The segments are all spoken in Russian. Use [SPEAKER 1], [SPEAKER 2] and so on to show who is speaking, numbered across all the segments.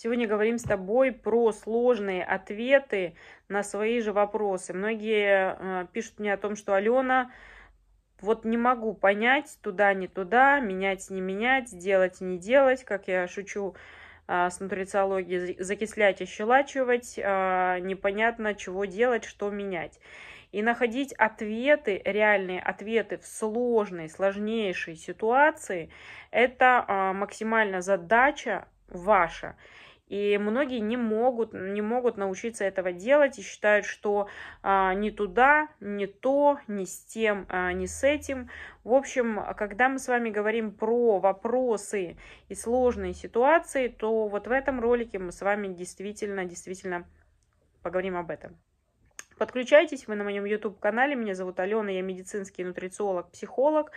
[SPEAKER 1] Сегодня говорим с тобой про сложные ответы на свои же вопросы. Многие э, пишут мне о том, что Алена, вот не могу понять, туда не туда, менять не менять, делать не делать, как я шучу э, с нутрициологией, закислять ощелачивать. А, непонятно, чего делать, что менять. И находить ответы, реальные ответы в сложной, сложнейшей ситуации, это а, максимально задача ваша. И многие не могут, не могут научиться этого делать и считают, что а, не туда, не то, не с тем, а, не с этим. В общем, когда мы с вами говорим про вопросы и сложные ситуации, то вот в этом ролике мы с вами действительно, действительно поговорим об этом. Подключайтесь, вы на моем YouTube-канале, меня зовут Алена, я медицинский нутрициолог-психолог. психолог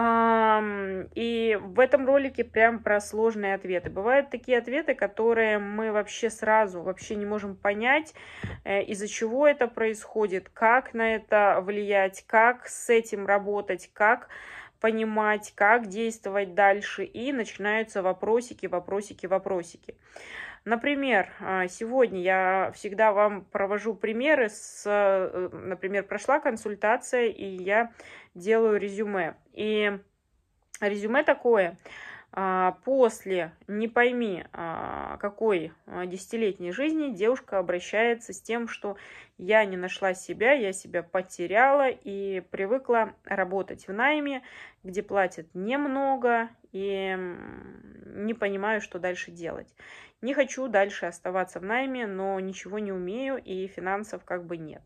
[SPEAKER 1] и в этом ролике прям про сложные ответы. Бывают такие ответы, которые мы вообще сразу вообще не можем понять, э, из-за чего это происходит, как на это влиять, как с этим работать, как понимать, как действовать дальше, и начинаются вопросики, вопросики, вопросики. Например, а, сегодня я всегда вам провожу примеры с, э, например, прошла консультация, и я делаю резюме. И резюме такое – а, после, не пойми, а, какой а, десятилетней жизни девушка обращается с тем, что я не нашла себя, я себя потеряла и привыкла работать в найме, где платят немного и не понимаю, что дальше делать. Не хочу дальше оставаться в найме, но ничего не умею и финансов как бы нет.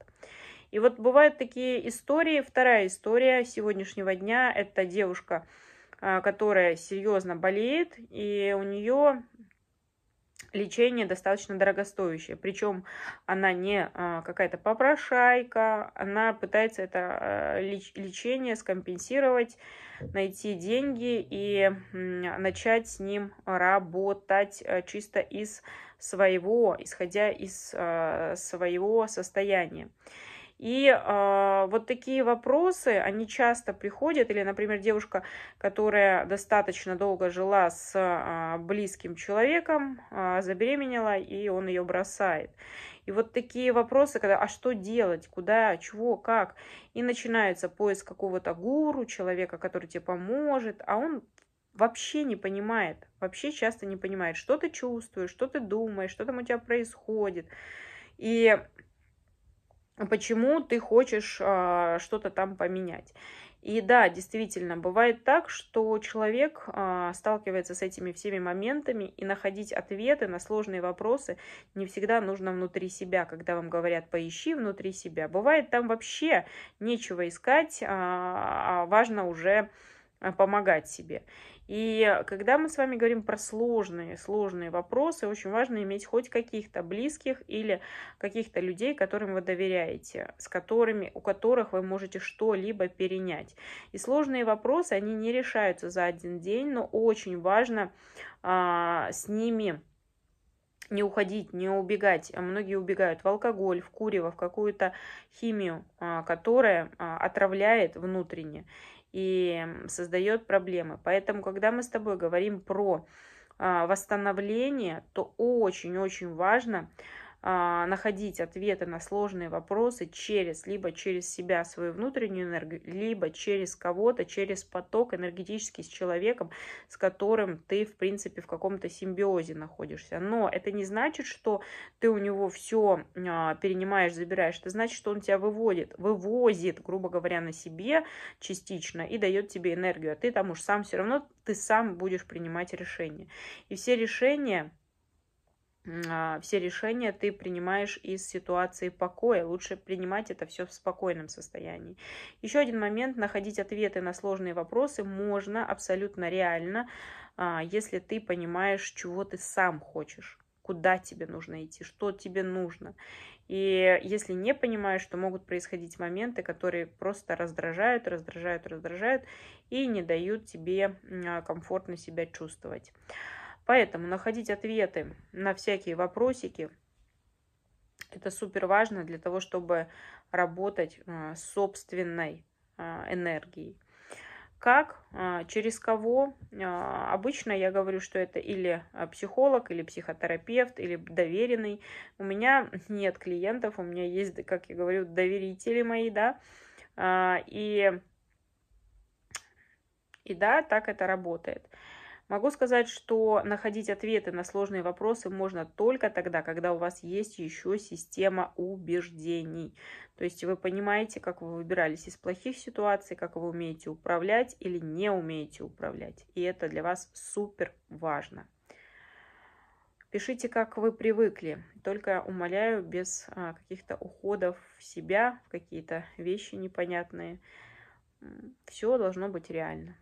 [SPEAKER 1] И вот бывают такие истории. Вторая история сегодняшнего дня – это девушка – а, которая серьезно болеет, и у нее лечение достаточно дорогостоящее. Причем она не а, какая-то попрошайка, она пытается это а, лечение скомпенсировать, найти деньги и начать с ним работать чисто из своего, исходя из своего состояния. И э, вот такие вопросы, они часто приходят, или, например, девушка, которая достаточно долго жила с э, близким человеком, э, забеременела, и он ее бросает. И вот такие вопросы, когда «а что делать?», «куда?», «чего?», «как?». И начинается поиск какого-то гуру, человека, который тебе поможет, а он вообще не понимает, вообще часто не понимает, что ты чувствуешь, что ты думаешь, что там у тебя происходит. И а почему ты хочешь а, что-то там поменять. И да, действительно, бывает так, что человек а, сталкивается с этими всеми моментами, и находить ответы на сложные вопросы не всегда нужно внутри себя, когда вам говорят «поищи внутри себя». Бывает там вообще нечего искать, а, важно уже помогать себе. И когда мы с вами говорим про сложные, сложные вопросы, очень важно иметь хоть каких-то близких или каких-то людей, которым вы доверяете, с которыми, у которых вы можете что-либо перенять. И сложные вопросы, они не решаются за один день, но очень важно а, с ними не уходить, не убегать. Многие убегают в алкоголь, в курево, в какую-то химию, а, которая а, отравляет внутренне и создает проблемы. Поэтому, когда мы с тобой говорим про а, восстановление, то очень-очень важно а, находить ответы на сложные вопросы через, либо через себя, свою внутреннюю энергию, либо через кого-то, через поток энергетический с человеком, с которым ты, в принципе, в каком-то симбиозе находишься. Но это не значит, что ты у него все а, перенимаешь, забираешь. Это значит, что он тебя выводит, вывозит, грубо говоря, на себе частично и дает тебе энергию. А ты там уж сам все равно, ты сам будешь принимать решения. И все решения а, все решения ты принимаешь из ситуации покоя. Лучше принимать это все в спокойном состоянии. Еще один момент. Находить ответы на сложные вопросы можно абсолютно реально, а, если ты понимаешь, чего ты сам хочешь куда тебе нужно идти, что тебе нужно. И если не понимаешь, то могут происходить моменты, которые просто раздражают, раздражают, раздражают и не дают тебе а, комфортно себя чувствовать. Поэтому находить ответы на всякие вопросики – это супер важно для того, чтобы работать э, с собственной э, энергией. Как, э, через кого? Обычно я говорю, что это или психолог, или психотерапевт, или доверенный. У меня нет клиентов, у меня есть, как я говорю, доверители мои, да. И, и да, так это работает. Могу сказать, что находить ответы на сложные вопросы можно только тогда, когда у вас есть еще система убеждений. То есть вы понимаете, как вы выбирались из плохих ситуаций, как вы умеете управлять или не умеете управлять. И это для вас супер важно. Пишите, как вы привыкли. Только умоляю, без а, каких-то уходов в себя, в какие-то вещи непонятные. Все должно быть реально.